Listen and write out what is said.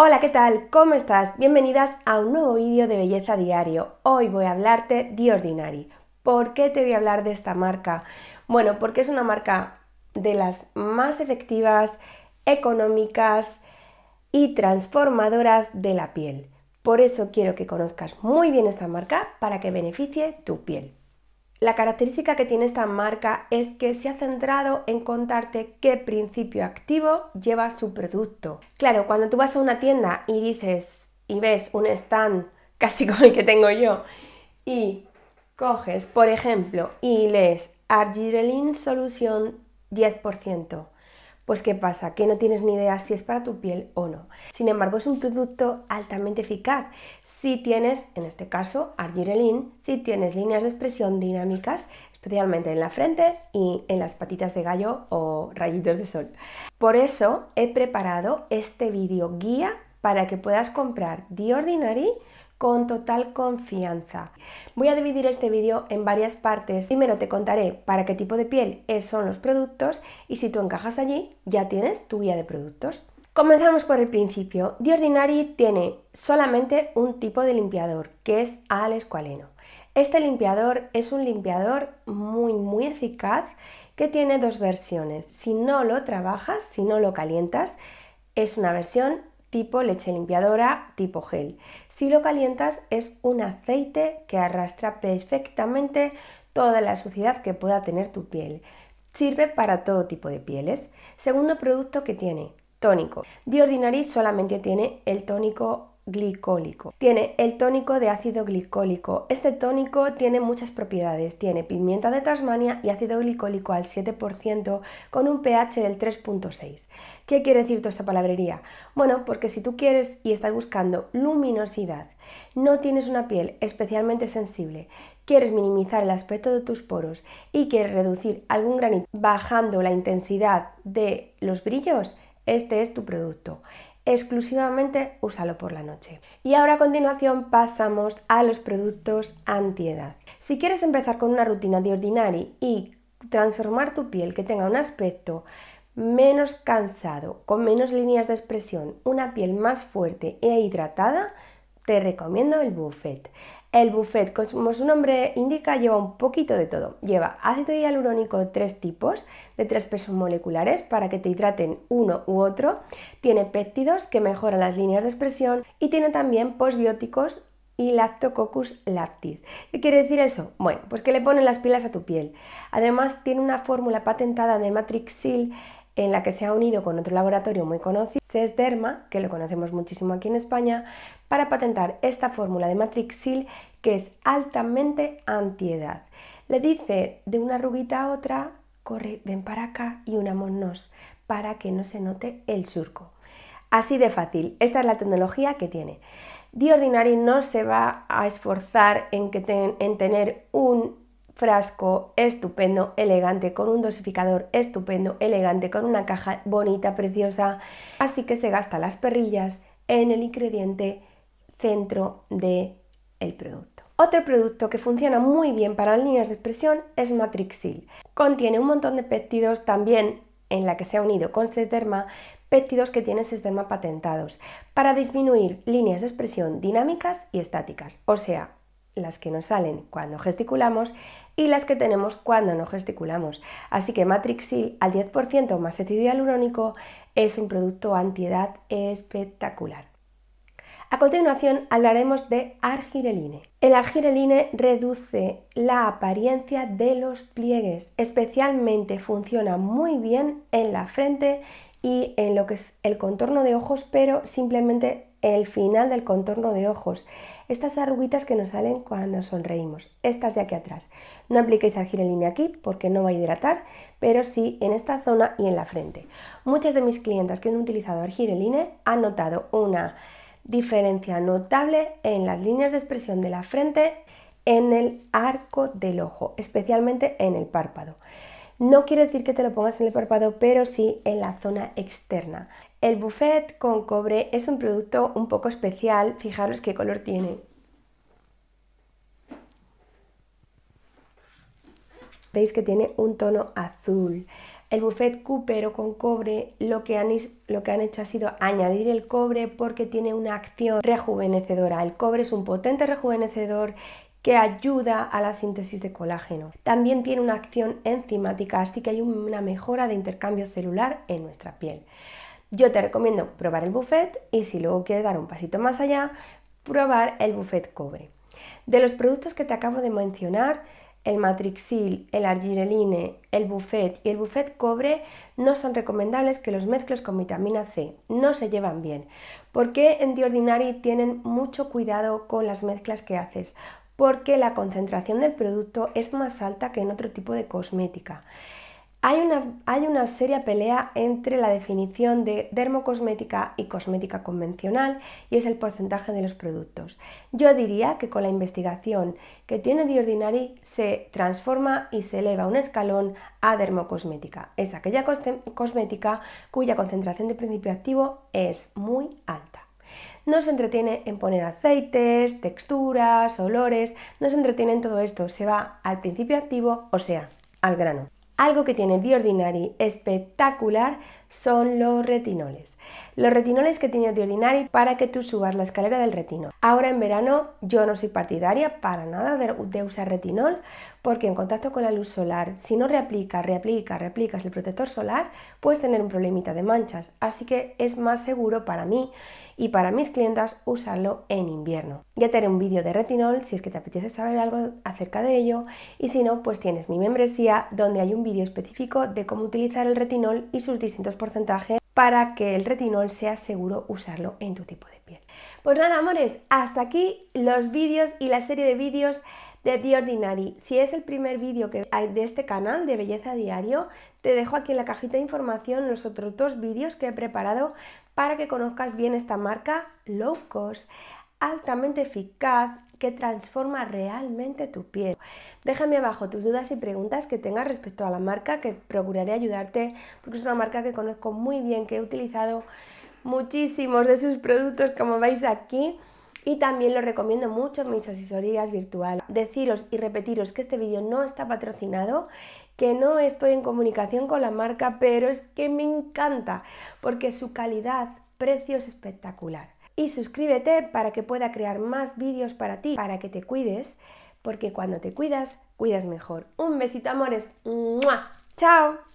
Hola, ¿qué tal? ¿Cómo estás? Bienvenidas a un nuevo vídeo de Belleza Diario. Hoy voy a hablarte de Ordinary. ¿Por qué te voy a hablar de esta marca? Bueno, porque es una marca de las más efectivas, económicas y transformadoras de la piel. Por eso quiero que conozcas muy bien esta marca para que beneficie tu piel. La característica que tiene esta marca es que se ha centrado en contarte qué principio activo lleva su producto. Claro, cuando tú vas a una tienda y dices y ves un stand casi como el que tengo yo y coges, por ejemplo, y lees Argyrelin solución 10%, pues ¿qué pasa? Que no tienes ni idea si es para tu piel o no. Sin embargo, es un producto altamente eficaz si tienes, en este caso, argirelin, si tienes líneas de expresión dinámicas, especialmente en la frente y en las patitas de gallo o rayitos de sol. Por eso he preparado este vídeo guía para que puedas comprar The Ordinary con total confianza. Voy a dividir este vídeo en varias partes. Primero te contaré para qué tipo de piel son los productos y si tú encajas allí ya tienes tu guía de productos. Comenzamos por el principio. The Ordinary tiene solamente un tipo de limpiador, que es al escualeno. Este limpiador es un limpiador muy muy eficaz que tiene dos versiones. Si no lo trabajas, si no lo calientas, es una versión tipo leche limpiadora, tipo gel. Si lo calientas es un aceite que arrastra perfectamente toda la suciedad que pueda tener tu piel. Sirve para todo tipo de pieles. Segundo producto que tiene, tónico. The ordinary solamente tiene el tónico glicólico. Tiene el tónico de ácido glicólico. Este tónico tiene muchas propiedades. Tiene pimienta de Tasmania y ácido glicólico al 7% con un pH del 3.6. ¿Qué quiere decir toda esta palabrería? Bueno, porque si tú quieres y estás buscando luminosidad, no tienes una piel especialmente sensible, quieres minimizar el aspecto de tus poros y quieres reducir algún granito bajando la intensidad de los brillos, este es tu producto exclusivamente úsalo por la noche. Y ahora a continuación pasamos a los productos antiedad. Si quieres empezar con una rutina de ordinari y transformar tu piel que tenga un aspecto menos cansado, con menos líneas de expresión, una piel más fuerte e hidratada, te recomiendo el Buffet. El buffet, como su nombre indica, lleva un poquito de todo. Lleva ácido hialurónico de tres tipos de tres pesos moleculares para que te hidraten uno u otro. Tiene péptidos que mejoran las líneas de expresión y tiene también posbióticos y Lactococcus lactis. ¿Qué quiere decir eso? Bueno, pues que le ponen las pilas a tu piel. Además, tiene una fórmula patentada de Matrixil en la que se ha unido con otro laboratorio muy conocido, Sesderma, que lo conocemos muchísimo aquí en España, para patentar esta fórmula de Matrixil que es altamente antiedad. Le dice de una ruguita a otra, corre, ven para acá y unámonos para que no se note el surco. Así de fácil, esta es la tecnología que tiene. The Ordinary no se va a esforzar en, que en tener un frasco estupendo, elegante, con un dosificador estupendo, elegante, con una caja bonita, preciosa. Así que se gasta las perrillas en el ingrediente centro del el producto. Otro producto que funciona muy bien para líneas de expresión es Matrixil. Contiene un montón de péptidos también en la que se ha unido con Sesderma, péptidos que tienen Sesderma patentados, para disminuir líneas de expresión dinámicas y estáticas, o sea, las que nos salen cuando gesticulamos y las que tenemos cuando no gesticulamos. Así que Matrixil al 10% más ácido hialurónico es un producto antiedad espectacular. A continuación hablaremos de argireline. El argireline reduce la apariencia de los pliegues, especialmente funciona muy bien en la frente y en lo que es el contorno de ojos, pero simplemente el final del contorno de ojos. Estas arruguitas que nos salen cuando sonreímos, estas de aquí atrás. No apliquéis argireline aquí porque no va a hidratar, pero sí en esta zona y en la frente. Muchas de mis clientes que han utilizado argireline han notado una diferencia notable en las líneas de expresión de la frente en el arco del ojo, especialmente en el párpado. No quiere decir que te lo pongas en el párpado, pero sí en la zona externa. El buffet con cobre es un producto un poco especial, fijaros qué color tiene. Veis que tiene un tono azul. El buffet o con cobre lo lo que han hecho ha sido añadir el cobre porque tiene una acción rejuvenecedora. El cobre es un potente rejuvenecedor que ayuda a la síntesis de colágeno. También tiene una acción enzimática, así que hay una mejora de intercambio celular en nuestra piel. Yo te recomiendo probar el buffet y si luego quieres dar un pasito más allá, probar el buffet cobre. De los productos que te acabo de mencionar, el matrixil, el argireline, el buffet y el buffet cobre no son recomendables que los mezcles con vitamina C, no se llevan bien. porque en The Ordinary tienen mucho cuidado con las mezclas que haces? Porque la concentración del producto es más alta que en otro tipo de cosmética. Hay una, seria pelea entre la definición de dermocosmética y cosmética convencional y es el porcentaje de los productos. Yo diría que con la investigación que tiene The Ordinary se transforma y se eleva un escalón a dermocosmética. Es aquella cosmética cuya concentración de principio activo es muy alta. No se entretiene en poner aceites, texturas, olores, no se entretiene en todo esto, se va al principio activo, o sea, al grano algo que tiene The Ordinary espectacular son los retinoles. Los retinoles que tienes de ordinario para que tú subas la escalera del retino. Ahora en verano yo no soy partidaria para nada de, usar retinol porque en contacto con la luz solar, si no reaplicas, reaplicas, reaplicas el protector solar, puedes tener un problemita de manchas. Así que es más seguro para mí y para mis clientas usarlo en invierno. Ya te haré un vídeo de retinol si es que te apetece saber algo acerca de ello y si no, pues tienes mi membresía donde hay un vídeo específico de cómo utilizar el retinol y sus distintos porcentaje para que el retinol sea seguro usarlo en tu tipo de piel. Pues nada, amores, hasta aquí los vídeos y la serie de vídeos de The Ordinary. Si es el primer vídeo que hay de este canal de Belleza Diario, te dejo aquí en la cajita de información los otros dos vídeos que he preparado para que conozcas bien esta marca low cost altamente eficaz que transforma realmente tu piel. Déjame abajo tus dudas y preguntas que tengas respecto a la marca, que procuraré ayudarte, porque es una marca que conozco muy bien, que he utilizado muchísimos de sus productos, como veis aquí. Y también lo recomiendo mucho en mis asesorías virtuales. Deciros y repetiros que este vídeo no está patrocinado, que no estoy en comunicación con la marca, pero es que me encanta porque su calidad, precio es espectacular y suscríbete para que pueda crear más vídeos para ti, para que te cuides, porque cuando te cuidas, cuidas mejor. Un besito, amores. ¡Chao!